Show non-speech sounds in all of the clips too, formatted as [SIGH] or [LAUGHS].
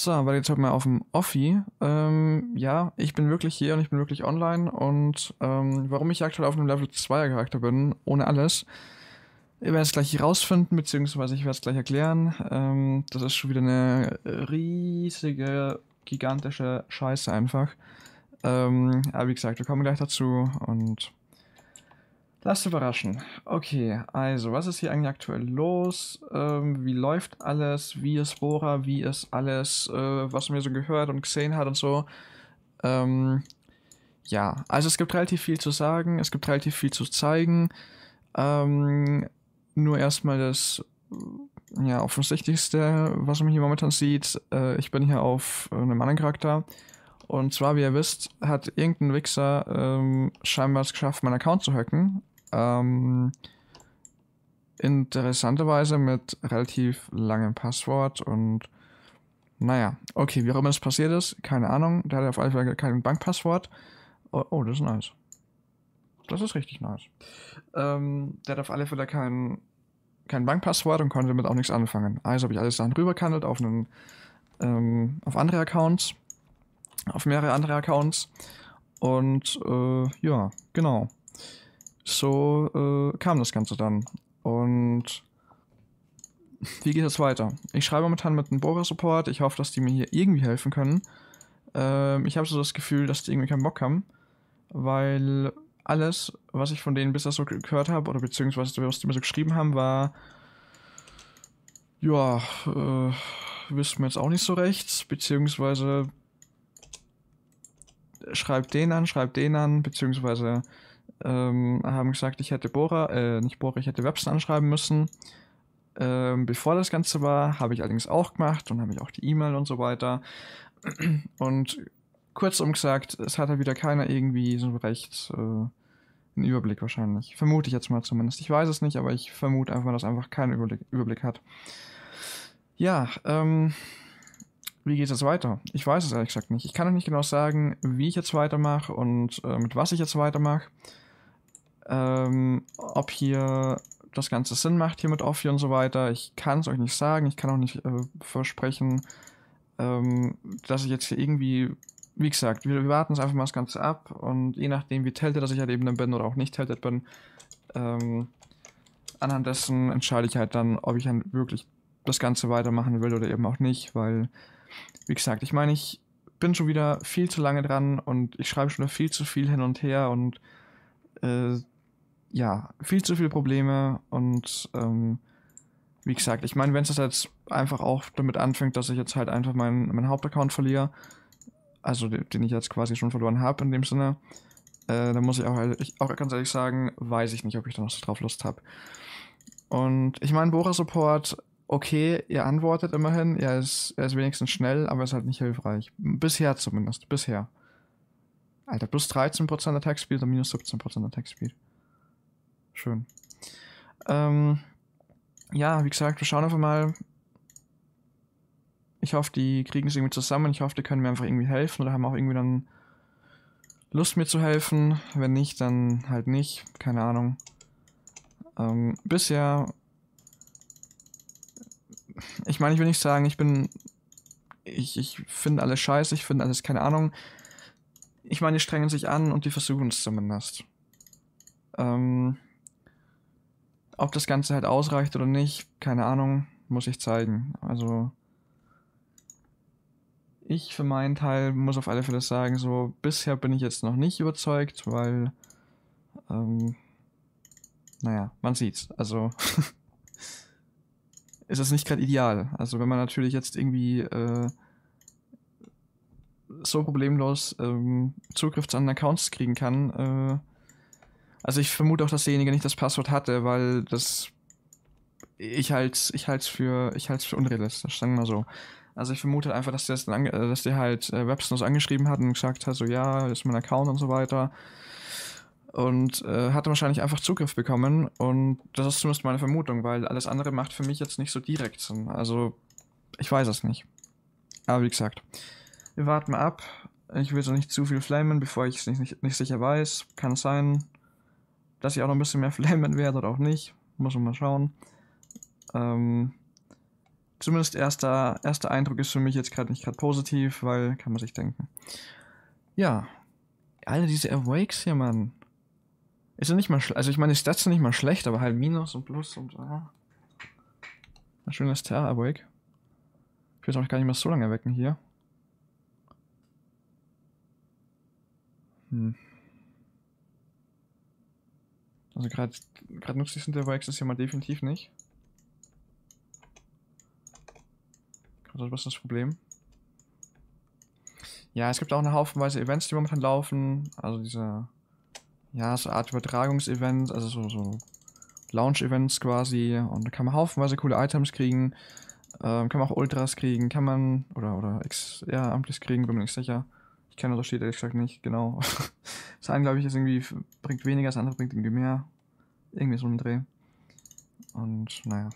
So, weil jetzt hört mal auf dem Offi. Ähm, ja, ich bin wirklich hier und ich bin wirklich online und ähm, warum ich aktuell auf einem Level 2er Charakter bin, ohne alles, ihr werdet es gleich herausfinden, beziehungsweise ich werde es gleich erklären. Ähm, das ist schon wieder eine riesige, gigantische Scheiße einfach. Ähm, aber wie gesagt, wir kommen gleich dazu und Lasst überraschen. Okay, also, was ist hier eigentlich aktuell los? Ähm, wie läuft alles? Wie ist Bora? Wie ist alles, äh, was mir so gehört und gesehen hat und so? Ähm, ja, also es gibt relativ viel zu sagen, es gibt relativ viel zu zeigen. Ähm, nur erstmal das ja, offensichtlichste, was man hier momentan sieht. Äh, ich bin hier auf einem anderen Charakter. Und zwar, wie ihr wisst, hat irgendein Wichser ähm, scheinbar es geschafft, meinen Account zu hacken. Ähm, interessanterweise mit relativ langem Passwort und naja, okay, wie auch immer es passiert ist, keine Ahnung. Der hat auf alle Fälle kein Bankpasswort. Oh, oh, das ist nice. Das ist richtig nice. Ähm, der hat auf alle Fälle kein, kein Bankpasswort und konnte damit auch nichts anfangen. Also habe ich alles dann rüberkandelt auf einen, ähm, auf andere Accounts, auf mehrere andere Accounts. Und äh, ja, genau so äh, kam das Ganze dann. Und wie geht es weiter? Ich schreibe momentan mit einem bora support Ich hoffe, dass die mir hier irgendwie helfen können. Ähm, ich habe so das Gefühl, dass die irgendwie keinen Bock haben, weil alles, was ich von denen bisher so gehört habe, oder beziehungsweise was die mir so geschrieben haben, war, ja, äh, wissen wir jetzt auch nicht so recht, beziehungsweise schreibt den an, schreibt den an, beziehungsweise ähm, haben gesagt, ich hätte Bora, äh, nicht Bora, ich hätte Webster anschreiben müssen. Ähm, bevor das Ganze war, habe ich allerdings auch gemacht und habe ich auch die E-Mail und so weiter. [CLEARS THROAT] Und kurzum gesagt, es hat halt wieder keiner irgendwie so recht äh, einen Überblick wahrscheinlich. Vermute ich jetzt mal zumindest. Ich weiß es nicht, aber ich vermute einfach mal, dass einfach keinen Überblick, Überblick hat. Ja, ähm, wie geht es jetzt weiter? Ich weiß es ehrlich gesagt nicht. Ich kann euch nicht genau sagen, wie ich jetzt weitermache und äh, mit was ich jetzt weitermache ähm, ob hier das Ganze Sinn macht hier mit Offi und so weiter. Ich kann es euch nicht sagen, ich kann auch nicht äh, versprechen, ähm, dass ich jetzt hier irgendwie, wie gesagt, wir, wir warten es einfach mal das Ganze ab und je nachdem, wie teltet, dass ich halt eben dann bin oder auch nicht teltet bin, ähm, anhand dessen entscheide ich halt dann, ob ich dann wirklich das Ganze weitermachen will oder eben auch nicht, weil, wie gesagt, ich meine, ich bin schon wieder viel zu lange dran und ich schreibe schon wieder viel zu viel hin und her und äh, ja, viel zu viele Probleme und ähm, wie gesagt, ich meine, wenn es jetzt einfach auch damit anfängt, dass ich jetzt halt einfach meinen mein Hauptaccount verliere, also den, ich jetzt quasi schon verloren habe in dem Sinne, äh, dann muss ich auch, ehrlich, auch ganz ehrlich sagen, weiß ich nicht, ob ich da noch so drauf Lust habe. Und ich meine, Bora-Support, okay, ihr antwortet immerhin, er ist, er ist wenigstens schnell, aber ist halt nicht hilfreich. Bisher zumindest, bisher. Alter, plus 13% Attack Speed und minus 17% Attack Speed. Schön. Ähm, ja, wie gesagt, wir schauen einfach mal. Ich hoffe, die kriegen es irgendwie zusammen. Ich hoffe, die können mir einfach irgendwie helfen oder haben auch irgendwie dann Lust, mir zu helfen. Wenn nicht, dann halt nicht. Keine Ahnung. Ähm, bisher. Ich meine, ich will nicht sagen, ich bin. Ich, ich finde alles scheiße, ich finde alles keine Ahnung. Ich meine, die strengen sich an und die versuchen es zumindest. Ähm. Ob das Ganze halt ausreicht oder nicht, keine Ahnung, muss ich zeigen. Also ich für meinen Teil muss auf alle Fälle sagen, so bisher bin ich jetzt noch nicht überzeugt, weil, ähm, naja, man sieht's. Also [LAUGHS] ist es nicht gerade ideal. Also wenn man natürlich jetzt irgendwie äh, so problemlos ähm, Zugriff zu anderen Accounts kriegen kann, äh, also ich vermute auch, dass derjenige nicht das Passwort hatte, weil das ich halt ich halt's für ich halt's für unrealistisch, sagen wir mal so. Also ich vermute einfach, dass der, das dann, äh, dass der halt äh, Websnos angeschrieben hat und gesagt hat, so ja, das ist mein Account und so weiter. Und äh, hatte wahrscheinlich einfach Zugriff bekommen. Und das ist zumindest meine Vermutung, weil alles andere macht für mich jetzt nicht so direkt Sinn. Also ich weiß es nicht. Aber wie gesagt, wir warten mal ab. Ich will so nicht zu viel flamen, bevor ich es nicht, nicht, nicht sicher weiß. Kann sein dass ich auch noch ein bisschen mehr [LAUGHS] flammen werde oder auch nicht. Muss man mal schauen. Ähm, zumindest erster, erster Eindruck ist für mich jetzt gerade nicht gerade positiv, weil kann man sich denken. Ja. Alle diese Awakes hier, Mann. Ist ja nicht mal Also ich meine, die Stats sind nicht mal schlecht, aber halt Minus und Plus und ah. Ein schönes Terra Awake. Ich will es auch gar nicht mehr so lange erwecken hier. Hm. Also gerade nützlich sind der Wax ist ja mal definitiv nicht. Also was ist das Problem? Ja, es gibt auch eine haufenweise Events, die momentan laufen. Also diese, ja, so Art Übertragungsevents, also so, so Launch-Events quasi. Und da kann man haufenweise coole Items kriegen. Ähm, kann man auch Ultras kriegen, kann man, oder, oder XR-Amplis kriegen, bin mir nicht sicher kenne das steht ehrlich gesagt nicht, genau. [LAUGHS] Das eine, glaube ich, ist irgendwie, bringt weniger, das andere bringt irgendwie mehr. Irgendwie so ein Dreh. Und naja.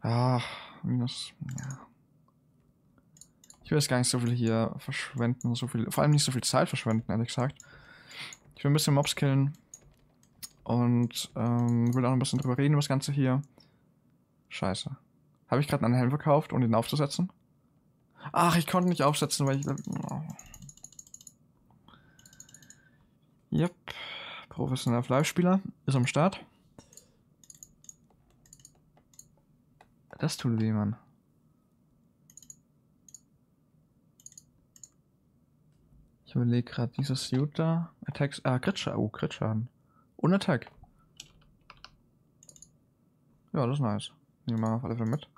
Ach, minus, ja. Ich will jetzt gar nicht so viel hier verschwenden, so viel, vor allem nicht so viel Zeit verschwenden, ehrlich gesagt. Ich will ein bisschen Mobs killen. Und ähm, will auch ein bisschen drüber reden, über das Ganze hier. Scheiße. Habe ich gerade einen Helm verkauft, um ihn aufzusetzen? Ach, ich konnte nicht aufsetzen, weil ich... Oh. Yep. Professioneller Fleischspieler ist am Start. Das tut weh, Mann. Ich überlege gerade, dieses Suit da. Attacks. Ah, Kritscher. Oh, Kritschaden. Und Attack. Ja, das ist nice. Nehmen wir mal auf alle Fälle mit.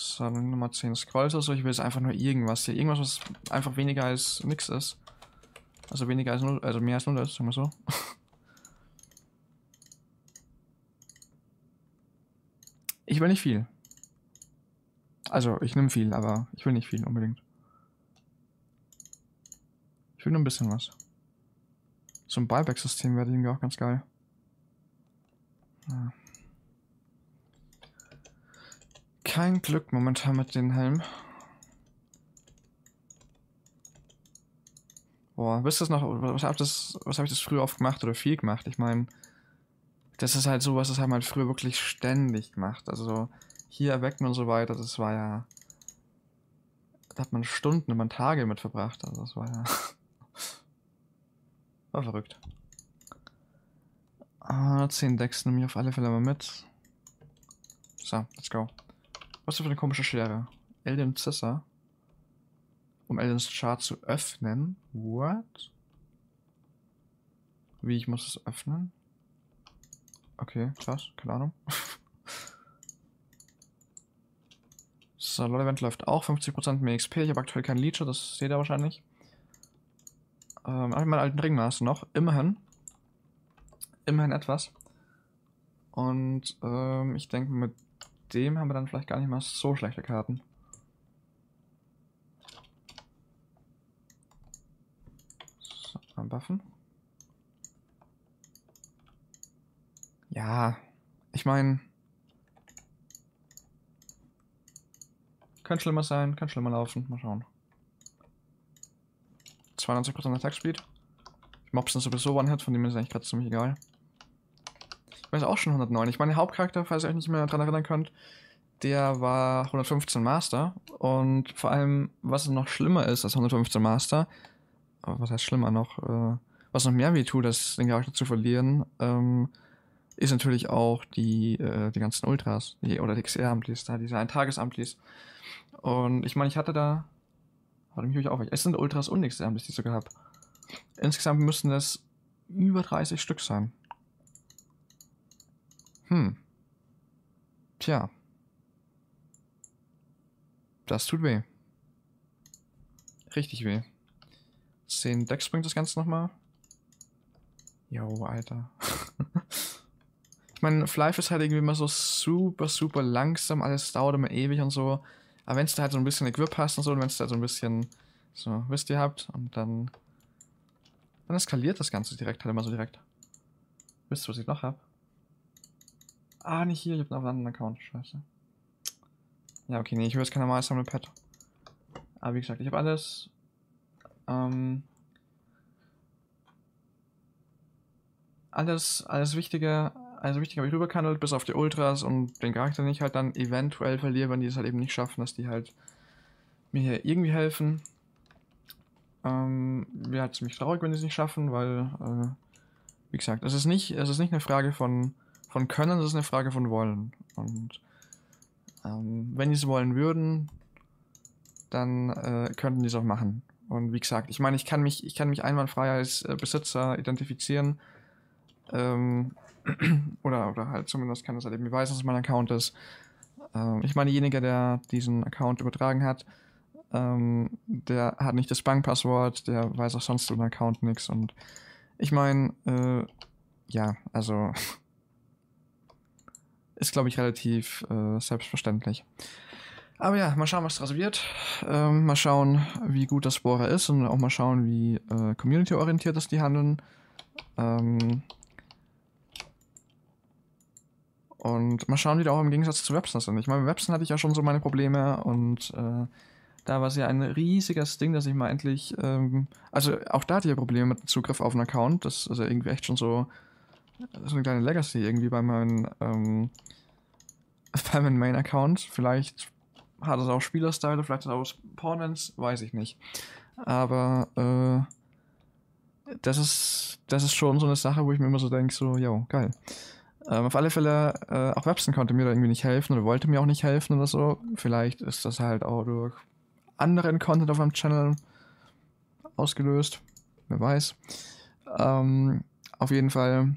So, dann nochmal 10 Scrolls oder so. Ich will jetzt einfach nur irgendwas hier. Irgendwas, was einfach weniger als nix ist. Also weniger als 0, also mehr als 0 ist, sagen wir so. [LAUGHS] Ich will nicht viel. Also, ich nehme viel, aber ich will nicht viel unbedingt. Ich will nur ein bisschen was. So ein Buyback-System wäre irgendwie auch ganz geil. Ja. Ah kein Glück momentan mit dem Helm. Boah, wisst ihr noch, was habe hab ich das früher oft gemacht oder viel gemacht? Ich meine, das ist halt so, was das haben halt früher wirklich ständig gemacht. Also hier wecken und so weiter, das war ja. Da hat man Stunden, man Tage mit verbracht. Also das war ja. [LAUGHS] war verrückt. Ah, 10 Decks nehme ich auf alle Fälle mal mit. So, let's go. Was ist das für eine komische Schere? Elden Cesar. Um Eldens Chart zu öffnen. What? Wie, ich muss es öffnen? Okay, krass, keine Ahnung. [LAUGHS] so, Lolevent läuft auch. 50% mehr XP. Ich habe aktuell keinen Leecher, das seht ihr wahrscheinlich. Ähm, habe ich meinen alten Ringmaß noch. Immerhin. Immerhin etwas. Und ähm, ich denke, mit dem haben wir dann vielleicht gar nicht mal so schlechte Karten. So, Buffen. Ja, ich meine... Kann schlimmer sein, kann schlimmer laufen. Mal schauen. 92% Attack Speed. Mobs sind sowieso One-Hit, von dem ist eigentlich gerade ziemlich egal war es auch schon 109. Ich meine, der Hauptcharakter, falls ihr euch nicht mehr daran erinnern könnt, der war 115 Master. Und vor allem, was noch schlimmer ist als 115 Master, was heißt schlimmer noch, äh, was noch mehr wehtut, das den Charakter zu verlieren, ähm, ist natürlich auch die, äh, die ganzen Ultras, die, oder die XR-Amtlis, da, diese Ein-Tages-Amplis. Und ich meine, ich hatte da, warte mich auf, es sind Ultras und xr amplis die ich sogar habe. Insgesamt müssen das über 30 Stück sein. Hm. Tja. Das tut weh. Richtig weh. 10 Decks bringt das Ganze nochmal. Jo, Alter. [LAUGHS] ich meine, Flife ist halt irgendwie immer so super, super langsam. Alles dauert immer ewig und so. Aber wenn es da halt so ein bisschen Equip hast und so, und wenn es da so ein bisschen so wisst ihr habt und dann dann eskaliert das Ganze direkt halt immer so direkt. Wisst ihr, was ich noch hab? Ah, nicht hier, ich hab einen anderen Account, scheiße. Ja, okay, nee, ich will jetzt kein normales Sammelpad. Aber wie gesagt, ich habe alles. Ähm, alles, alles Wichtige, also wichtig habe ich rüberkandelt, bis auf die Ultras und den Charakter, den ich halt dann eventuell verliere, wenn die es halt eben nicht schaffen, dass die halt mir hier irgendwie helfen. Ähm, Wäre halt ziemlich traurig, wenn die es nicht schaffen, weil, äh, wie gesagt, es ist nicht, es ist nicht eine Frage von von Können, das ist eine Frage von Wollen. Und ähm, wenn die es wollen würden, dann äh, könnten die es auch machen. Und wie gesagt, ich meine, ich kann mich, ich kann mich einwandfrei als äh, Besitzer identifizieren. Ähm, [CLEARS THROAT] oder, oder halt zumindest kann das halt eben ich weiß, dass es mein Account ist. Ähm, ich meine, derjenige, der diesen Account übertragen hat, ähm, der hat nicht das Bankpasswort, der weiß auch sonst über den Account nichts. Und ich meine, äh, ja, also [LAUGHS] Ist, glaube ich, relativ äh, selbstverständlich. Aber ja, mal schauen, was daraus wird. Ähm, mal schauen, wie gut das Bohrer ist und auch mal schauen, wie äh, community-orientiert das die handeln. Ähm und mal schauen, wie da auch im Gegensatz zu Websen sind. Ich meine, mit Websen hatte ich ja schon so meine Probleme und äh, da war es ja ein riesiges Ding, dass ich mal endlich. Ähm also auch da hatte ich ja Probleme mit dem Zugriff auf einen Account. Das ist ja irgendwie echt schon so so eine kleine Legacy irgendwie bei meinem, ähm, [LAUGHS] bei meinem Main-Account. Vielleicht hat es auch Spielerstyle, vielleicht hat es auch Pornens, weiß ich nicht. Aber äh, das ist das ist schon so eine Sache, wo ich mir immer so denke, so, yo, geil. Ähm, auf alle Fälle, äh, auch Webson konnte mir da irgendwie nicht helfen oder wollte mir auch nicht helfen oder so. Vielleicht ist das halt auch durch anderen Content auf meinem Channel ausgelöst. Wer weiß. Ähm, auf jeden Fall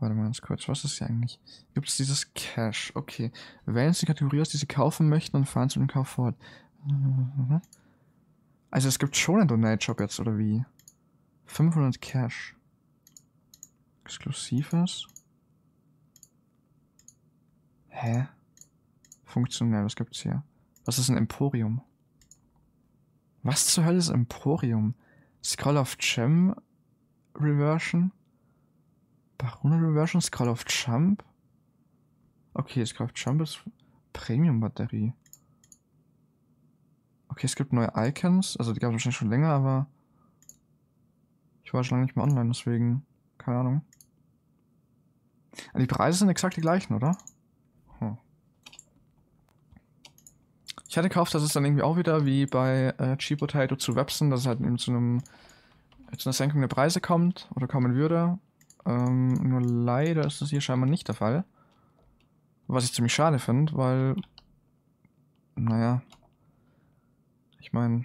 Warte mal ganz kurz, was ist hier eigentlich? Gibt es dieses Cash? Okay. Wählen Sie die Kategorie aus, die Sie kaufen möchten und fahren zu dem Kauf fort. Mhm. Also es gibt schon einen Donate-Shop jetzt, oder wie? 500 Cash. Exklusives? Hä? Funktionell, was gibt's hier? Was ist ein Emporium? Was zur Hölle ist Emporium? Scroll of Gem Reversion? Barone Reversion, Skull of Jump. Okay, Skull of Jump ist Premium-Batterie. Okay, es gibt neue Icons. Also die gab es wahrscheinlich schon länger, aber ich war schon lange nicht mehr online, deswegen keine Ahnung. Ah, die Preise sind exakt die gleichen, oder? Hm. Ich hatte gekauft, dass es dann irgendwie auch wieder wie bei äh, Cheap Potato zu Webson, dass es halt eben zu einem äh, zu einer Senkung der Preise kommt oder kommen würde. Ähm, nur leider ist das hier scheinbar nicht der Fall. Was ich ziemlich schade finde, weil... Naja. Ich meine...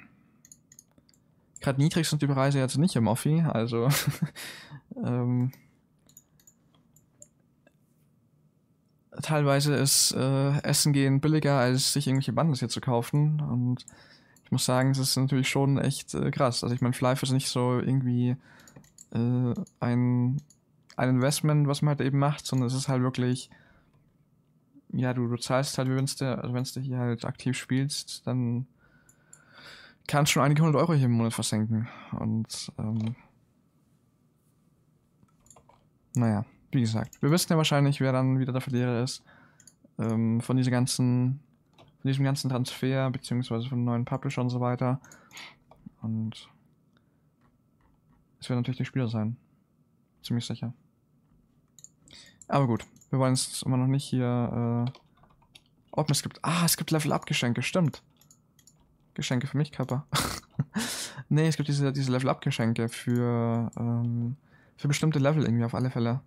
Gerade niedrig sind die Preise jetzt nicht im Offi, also... [LAUGHS] ähm, teilweise ist äh, Essen gehen billiger, als sich irgendwelche Bandes hier zu kaufen. Und ich muss sagen, es ist natürlich schon echt äh, krass. Also ich meine, Fleisch ist nicht so irgendwie äh, ein ein Investment, was man halt eben macht, sondern es ist halt wirklich, ja, du, du zahlst halt, wenn du, also wenn du hier halt aktiv spielst, dann kannst du schon einige hundert Euro hier im Monat versenken. Und, ähm, naja, wie gesagt, wir wissen ja wahrscheinlich, wer dann wieder der Verlierer ist. Ähm, von dieser ganzen, von diesem ganzen Transfer, beziehungsweise von neuen Publisher und so weiter. Und es werden natürlich die Spieler sein. Ziemlich sicher. Aber gut, wir wollen jetzt immer noch nicht hier... Äh ob es gibt... Ah, es gibt Level-Up-Geschenke, stimmt. Geschenke für mich, Kappa. [LAUGHS] nee, es gibt diese, diese Level-Up-Geschenke für, ähm, für bestimmte Level irgendwie auf alle Fälle.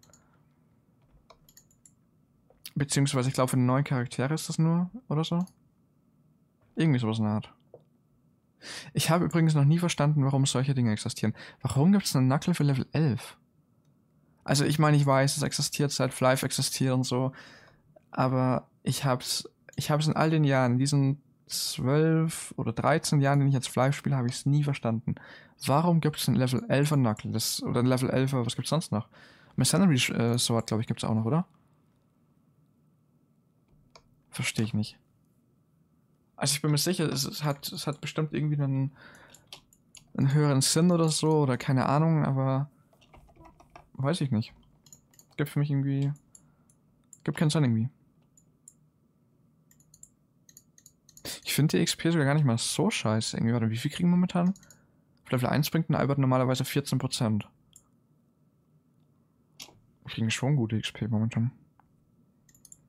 Beziehungsweise, ich glaube, für neue Charaktere ist das nur, oder so. Irgendwie sowas in der Art. Ich habe übrigens noch nie verstanden, warum solche Dinge existieren. Warum gibt es eine Knuckle für Level 11? Also ich meine, ich weiß, es existiert seit Flive existiert und so, aber ich hab's, ich hab's in all den Jahren, in diesen zwölf oder 13 Jahren, den ich jetzt Flive spiele, habe ich es nie verstanden. Warum gibt es ein Level 11er Knuckle? oder ein Level 11er, was gibt's sonst noch? Mercenary äh, Sword, glaube ich, gibt's auch noch, oder? Verstehe ich nicht. Also ich bin mir sicher, es, es, hat, es hat bestimmt irgendwie einen, einen höheren Sinn oder so, oder keine Ahnung, aber Weiß ich nicht. Gibt für mich irgendwie... Gibt keinen Sinn irgendwie. Ich finde die XP sogar gar nicht mal so scheiße. Irgendwie, warte, wie viel kriegen wir momentan? Auf Level 1 bringt ein Albert normalerweise 14%. Wir kriegen schon gute XP momentan.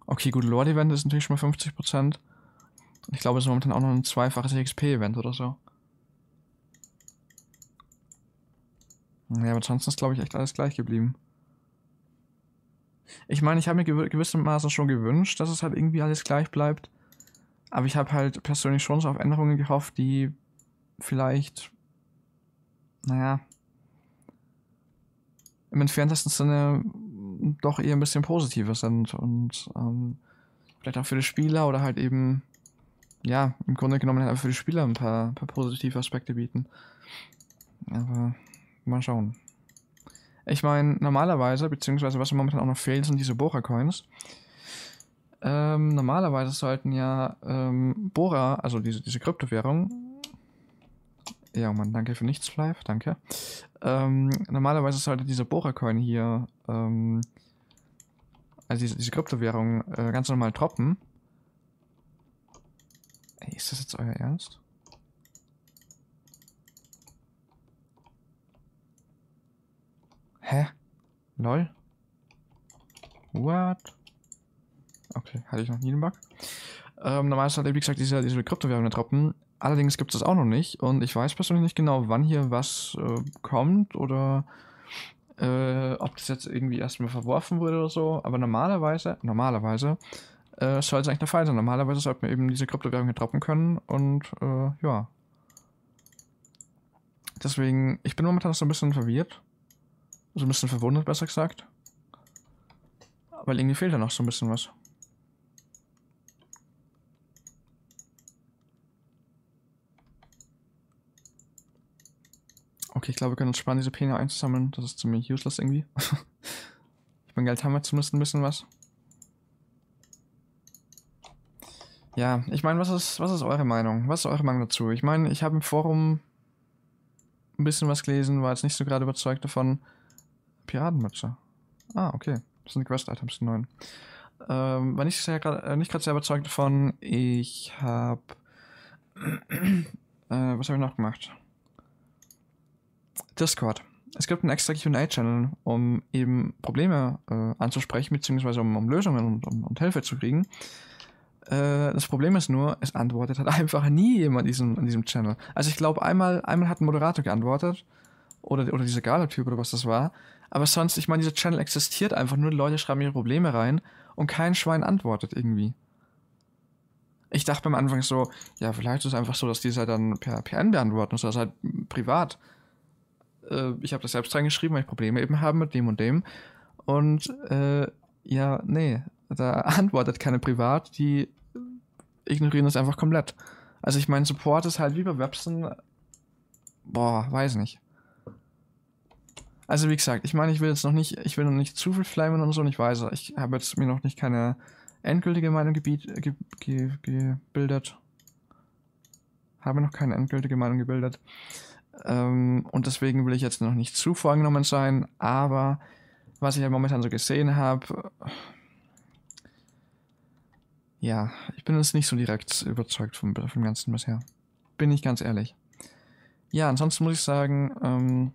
Okay, gut, Lord-Event ist natürlich schon mal 50%. Ich glaube, es ist momentan auch noch ein zweifaches XP-Event oder so. Ja, aber ansonsten ist, glaube ich, echt alles gleich geblieben. Ich meine, ich habe mir gew gewissermaßen schon gewünscht, dass es halt irgendwie alles gleich bleibt. Aber ich habe halt persönlich schon so auf Änderungen gehofft, die vielleicht, naja, im entferntesten Sinne doch eher ein bisschen positiver sind und ähm, vielleicht auch für die Spieler oder halt eben, ja, im Grunde genommen halt für die Spieler ein paar, paar positive Aspekte bieten. Aber Mal schauen. Ich meine, normalerweise, beziehungsweise was mir momentan auch noch fehlt, sind diese Bohrer-Coins. Ähm, normalerweise sollten ja ähm, Bora, also diese, diese Kryptowährung, ja oh Mann, danke für nichts, Live, danke. Ähm, normalerweise sollte diese bohrer coin hier, ähm, also diese, diese Kryptowährung, äh, ganz normal droppen. Ey, ist das jetzt euer Ernst? Hä? Lol? What? Okay, hatte ich noch nie den Bug. Ähm, normalerweise hat wie gesagt, diese, diese Kryptowährung der Truppen. Allerdings gibt es das auch noch nicht und ich weiß persönlich nicht genau, wann hier was äh, kommt oder äh, ob das jetzt irgendwie erstmal verworfen wurde oder so. Aber normalerweise, normalerweise, äh, soll es eigentlich der Fall sein. Normalerweise sollte man eben diese Kryptowährung hier droppen können und äh, ja. Deswegen, ich bin momentan so ein bisschen verwirrt. So ein bisschen verwundert, besser gesagt. Weil irgendwie fehlt da noch so ein bisschen was. Okay, ich glaube, wir können uns sparen, diese Pene einzusammeln. Das ist ziemlich useless irgendwie. [LAUGHS] ich mein Geld haben wir zumindest ein bisschen was. Ja, ich meine, was ist, was ist eure Meinung? Was ist eure Meinung dazu? Ich meine, ich habe im Forum ein bisschen was gelesen, war jetzt nicht so gerade überzeugt davon. Piratenmütze. Ah, okay. Das sind Quest-Items, die neuen. Ähm, war nicht gerade äh, nicht sehr überzeugt davon. Ich habe... äh, was habe ich noch gemacht? Discord. Es gibt einen extra QA-Channel, um eben Probleme äh, anzusprechen, beziehungsweise um, um Lösungen und, um, und Hilfe zu kriegen. Äh, das Problem ist nur, es antwortet halt [LAUGHS] einfach nie jemand diesem, an diesem Channel. Also ich glaube, einmal, einmal hat ein Moderator geantwortet oder, oder dieser Gala-Typ oder was das war. Aber sonst, ich meine, dieser Channel existiert einfach nur, Leute schreiben ihre Probleme rein und kein Schwein antwortet irgendwie. Ich dachte am Anfang so, ja, vielleicht ist es einfach so, dass die es halt dann per PN beantworten, also ist halt privat. Äh, ich habe das selbst reingeschrieben, weil ich Probleme eben habe mit dem und dem. Und äh, ja, nee, da [LAUGHS] antwortet keine privat, die ignorieren das einfach komplett. Also ich meine, Support ist halt wie bei Websen, boah, weiß nicht. Also wie gesagt, ich meine, ich will jetzt noch nicht, ich will noch nicht zu viel flamen und so, und ich weiß, ich habe jetzt mir noch nicht keine endgültige Meinung gebildet. Ge ge ge habe noch keine endgültige Meinung gebildet. Ähm, und deswegen will ich jetzt noch nicht zu vorgenommen sein, aber was ich ja momentan so gesehen habe, ja, ich bin jetzt nicht so direkt überzeugt vom, vom Ganzen bisher. Bin ich ganz ehrlich. Ja, ansonsten muss ich sagen, ähm,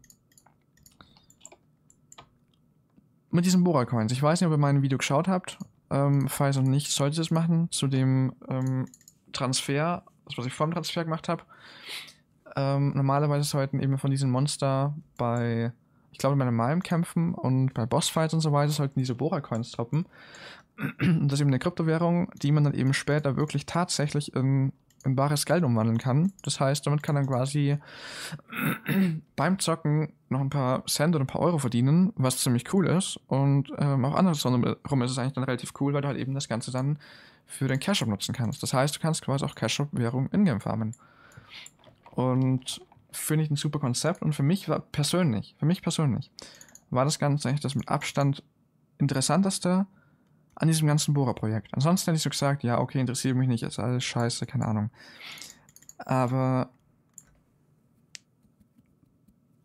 mit diesen Bora-Coins. Ich weiß nicht, ob ihr mein Video geschaut habt. Ähm, falls noch nicht, solltet ihr es machen. Zu dem ähm, Transfer, das was ich vor dem Transfer gemacht habe. Ähm, normalerweise sollten eben von diesen Monster bei, ich glaube, bei normalen Kämpfen und bei Bossfights und so weiter sollten diese Bora-Coins toppen. Und [CLEARS THROAT] das ist eben eine Kryptowährung, die man dann eben später wirklich tatsächlich in in bares Geld umwandeln kann. Das heißt, damit kann er quasi [CLEARS THROAT] beim Zocken noch ein paar Cent oder ein paar Euro verdienen, was ziemlich cool ist. Und ähm, auch andersrum ist es eigentlich dann relativ cool, weil du halt eben das Ganze dann für den Cash-Up nutzen kannst. Das heißt, du kannst quasi auch Cash-Up-Währung in-game farmen. Und finde ich ein super Konzept. Und für mich war persönlich, für mich persönlich, war das Ganze eigentlich das mit Abstand interessanteste an diesem ganzen Bohrerprojekt. Ansonsten hätte ich so gesagt, ja, okay, interessiert mich nicht, ist alles scheiße, keine Ahnung. Aber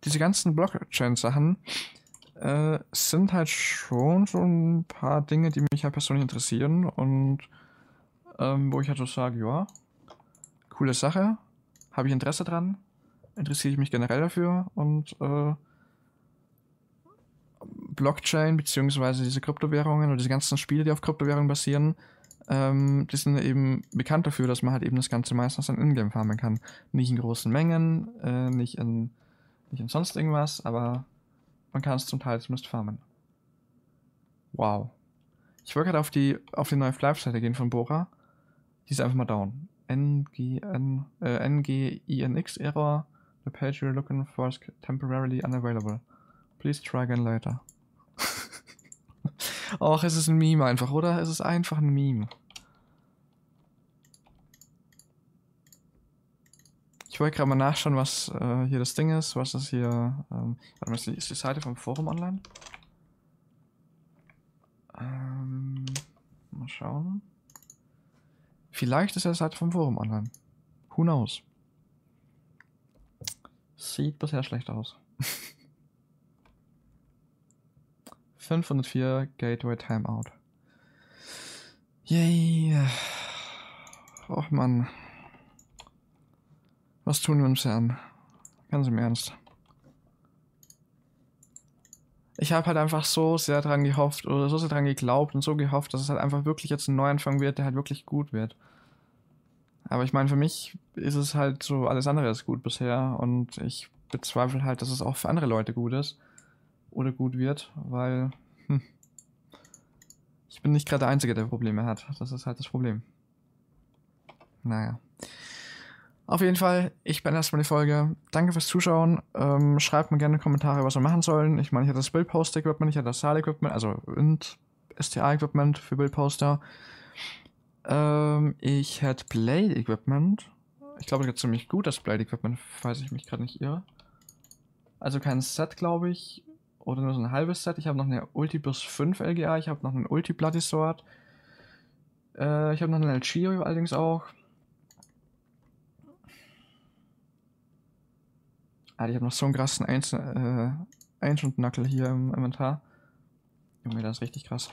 diese ganzen Blockchain-Sachen äh, sind halt schon so ein paar Dinge, die mich halt persönlich interessieren und ähm, wo ich halt so sage, ja, coole Sache, habe ich Interesse dran, interessiere ich mich generell dafür und äh, Blockchain beziehungsweise diese Kryptowährungen oder diese ganzen Spiele, die auf Kryptowährungen basieren, ähm, die sind eben bekannt dafür, dass man halt eben das Ganze meistens in Ingame farmen kann. Nicht in großen Mengen, äh, nicht, in, nicht in sonst irgendwas, aber man kann es zum Teil zumindest farmen. Wow. Ich wollte gerade auf die, auf die neue flive seite gehen von Bora. Die ist einfach mal down. NGINX-Error. Äh, The page you're looking for is temporarily unavailable. Please try again later. Och, es ist ein Meme einfach, oder? Es ist einfach ein Meme. Ich wollte gerade mal nachschauen, was äh, hier das Ding ist, was das hier... Ähm, warte mal, ist die, ist die Seite vom Forum online? Ähm, mal schauen. Vielleicht ist ja die Seite vom Forum online. Who knows? Sieht bisher schlecht aus. [LAUGHS] 504 Gateway Timeout. Yay. Och man. Was tun wir uns hier an? Ganz im Ernst. Ich habe halt einfach so sehr dran gehofft oder so sehr dran geglaubt und so gehofft, dass es halt einfach wirklich jetzt ein Neuanfang wird, der halt wirklich gut wird. Aber ich meine, für mich ist es halt so alles andere als gut bisher und ich bezweifle halt, dass es auch für andere Leute gut ist oder gut wird, weil hm, ich bin nicht gerade der Einzige, der Probleme hat. Das ist halt das Problem. Naja. Auf jeden Fall, ich bin erstmal die Folge. Danke fürs Zuschauen. Ähm, schreibt mir gerne Kommentare, was wir machen sollen. Ich meine, ich hatte das bildposter equipment ich hatte das Saal-Equipment, also und STA-Equipment für Bildposter. Ähm, ich hätte Blade-Equipment. Ich glaube, ich habe ziemlich gut das Blade-Equipment, falls ich mich gerade nicht irre. Also kein Set, glaube ich oder nur so ein halbes Set. Ich habe noch eine Ultibus 5 LGA, ich habe noch einen Ulti Sword. Äh, ich habe noch einen Alchiro allerdings auch. Alter, ich habe noch so einen krassen 1, äh, und Knuckle hier im Inventar. Junge, das ist richtig krass.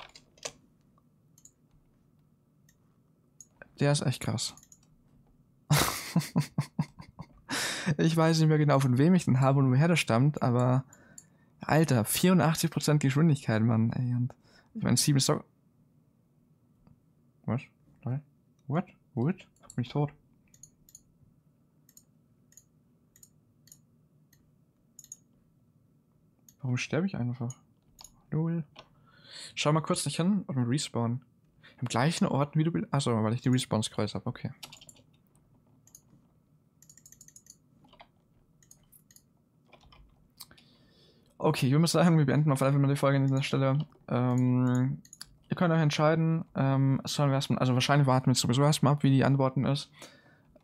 Der ist echt krass. [LAUGHS] ich weiß nicht mehr genau, von wem ich den habe und woher der stammt, aber Alter, 84% Geschwindigkeit, Mann. Ey, und ich meine, sieben Stock. Was? Nein? What? What? Bin ich tot? Warum sterbe ich einfach? Null. Schau mal kurz nicht hin und respawn. Im gleichen Ort wie du. Achso, weil ich die Respawns kreuz habe. Okay. Okay, wir müssen sagen, wir beenden auf einfach mal die Folge an dieser Stelle. Ähm, ihr könnt euch entscheiden, ähm, sollen wir erstmal, also wahrscheinlich warten wir jetzt sowieso erstmal ab, wie die Antworten ist.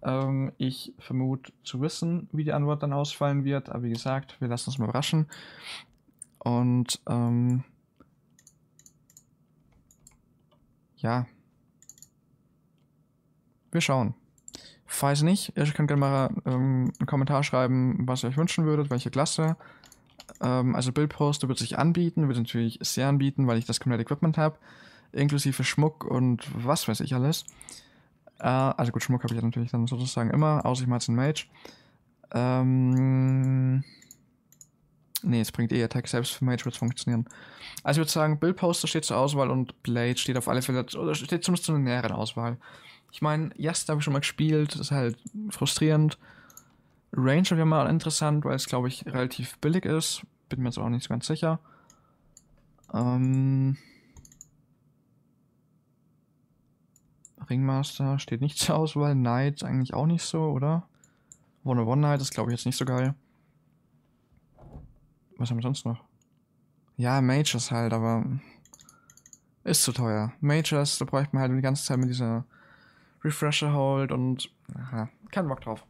Ähm, ich vermute zu wissen, wie die Antwort dann ausfallen wird, aber wie gesagt, wir lassen uns mal überraschen. Und ähm, ja, wir schauen. Falls nicht, ihr könnt gerne mal ähm, einen Kommentar schreiben, was ihr euch wünschen würdet, welche Klasse ähm, also Build Poster wird sich anbieten, wird natürlich sehr anbieten, weil ich das komplette Equipment habe, inklusive Schmuck und was weiß ich alles. Äh, also gut, Schmuck habe ich ja natürlich dann sozusagen immer, außer ich mache jetzt einen Mage. Ähm, ne, es bringt eh Attack selbst für Mage wird es funktionieren. Also ich würde sagen, Build Poster steht zur Auswahl und Blade steht auf alle Fälle, oder steht zumindest zu einer näheren Auswahl. Ich meine, Yast habe ich schon mal gespielt, das ist halt frustrierend. Ranger wäre mal interessant, weil es glaube ich relativ billig ist. Bin mir jetzt auch nicht so ganz sicher. Ähm Ringmaster steht nicht [LAUGHS] zur Auswahl. Knight eigentlich auch nicht so, oder? One One Knight ist glaube ich jetzt nicht so geil. Was haben wir sonst noch? Ja, Majors halt, aber ist zu teuer. Majors, da bräuchte man halt die ganze Zeit mit dieser Refresher Hold und aha, kein Bock drauf.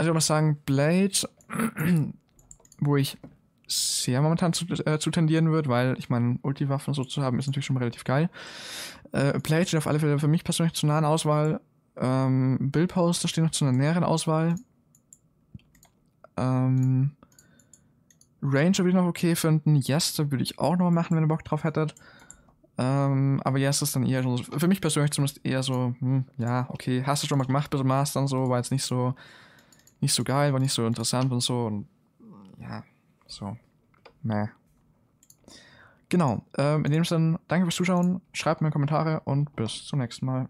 Also ich muss sagen, Blade, [CLEARS THROAT] wo ich sehr momentan zu, äh, zu tendieren würde, weil ich meine, Ultiwaffen waffen so zu haben, ist natürlich schon relativ geil. Äh, Blade steht auf alle Fälle für mich persönlich zur nahen Auswahl. Ähm, Billposter steht noch zu einer näheren Auswahl. Ähm, Ranger würde ich noch okay finden. Jester würde ich auch nochmal machen, wenn ihr Bock drauf hättet. Ähm, aber Jester ist dann eher so, für mich persönlich zumindest eher so, hm, ja, okay, hast du schon mal gemacht, bitte Master und so, war jetzt nicht so nicht so geil, war nicht so interessant und so. Und ja, so. Meh. Genau. Ähm, in dem Sinne, danke fürs Zuschauen, schreibt mir Kommentare und bis zum nächsten Mal.